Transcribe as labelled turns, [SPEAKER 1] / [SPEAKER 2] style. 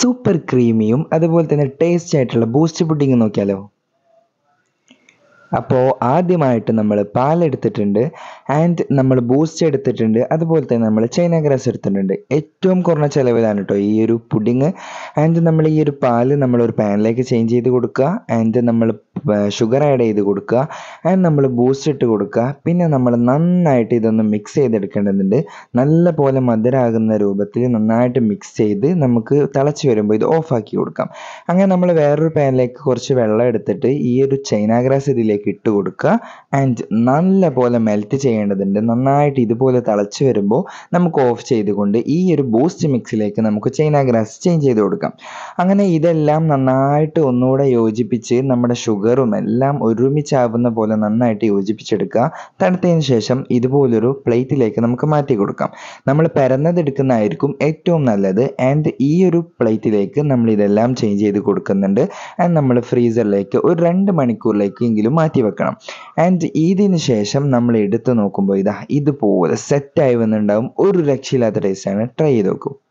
[SPEAKER 1] super ക്രീമിയും അതുപോലെ തന്നെ taste ആയിട്ടുള്ള ബൂസ്റ്റ് പുഡിങ് നോക്കിയാലോ അപ്പോൾ ആദ്യമായിട്ട് നമ്മൾ പാലെടുത്തിട്ടുണ്ട് ആൻഡ് നമ്മൾ ബൂസ്റ്റ് എടുത്തിട്ടുണ്ട് അതുപോലെ തന്നെ നമ്മൾ ചൈന ഗ്രാസ് എടുത്തിട്ടുണ്ട് ഏറ്റവും കുറഞ്ഞ ചിലവിലാണ് കേട്ടോ ഈ ഒരു പുഡിങ് ആൻഡ് നമ്മൾ ഈ ഒരു പാല് നമ്മൾ ഒരു പാനിലേക്ക് ചേഞ്ച് ചെയ്ത് കൊടുക്കുക ആൻഡ് നമ്മൾ ഷുഗർ ആഡ് ചെയ്ത് കൊടുക്കുക ആൻഡ് നമ്മൾ ബൂസ്റ്റ് ഇട്ട് കൊടുക്കുക പിന്നെ നമ്മൾ നന്നായിട്ട് ഇതൊന്ന് മിക്സ് ചെയ്തെടുക്കേണ്ടതുണ്ട് നല്ല പോലെ മധുരാകുന്ന രൂപത്തിൽ നന്നായിട്ട് മിക്സ് ചെയ്ത് നമുക്ക് തിളച്ച് വരുമ്പോൾ ഇത് ഓഫാക്കി കൊടുക്കാം അങ്ങനെ നമ്മൾ വേറൊരു പാനിലേക്ക് കുറച്ച് വെള്ളം എടുത്തിട്ട് ഈ ഒരു ചൈനാഗ്രാസ് ഇതിലേക്ക് ഇട്ട് കൊടുക്കുക ആൻഡ് നല്ല പോലെ മെൽറ്റ് ചെയ്യേണ്ടതുണ്ട് നന്നായിട്ട് ഇതുപോലെ തിളച്ച് വരുമ്പോൾ നമുക്ക് ഓഫ് ചെയ്തുകൊണ്ട് ഈ ഒരു ബൂസ്റ്റ് മിക്സിലേക്ക് നമുക്ക് ചൈനാഗ്രാസ് ചേഞ്ച് ചെയ്ത് കൊടുക്കാം അങ്ങനെ ഇതെല്ലാം നന്നായിട്ട് ഒന്നുകൂടെ യോജിപ്പിച്ച് നമ്മുടെ ഷുഗർ ഷുഗറും എല്ലാം ഒരുമിച്ചാവുന്ന പോലെ നന്നായിട്ട് യോജിപ്പിച്ചെടുക്കുക തണുത്തതിന് ശേഷം ഇതുപോലൊരു പ്ലേറ്റിലേക്ക് നമുക്ക് മാറ്റി കൊടുക്കാം നമ്മൾ പരന്നതെടുക്കുന്നതായിരിക്കും ഏറ്റവും നല്ലത് ആൻഡ് ഈ ഒരു പ്ലേറ്റിലേക്ക് നമ്മൾ ഇതെല്ലാം ചേഞ്ച് ചെയ്ത് കൊടുക്കുന്നുണ്ട് ആൻഡ് നമ്മൾ ഫ്രീസറിലേക്ക് ഒരു രണ്ട് മണിക്കൂറിലേക്ക് എങ്കിലും മാറ്റി വെക്കണം ആൻഡ് ഇതിന് ശേഷം നമ്മൾ എടുത്ത് നോക്കുമ്പോൾ ഇതാ ഇതുപോലെ സെറ്റായി വന്നിട്ടുണ്ടാവും ഒരു രക്ഷയില്ലാത്ത ടേസ്റ്റാണ് ട്രൈ ചെയ്ത് നോക്കും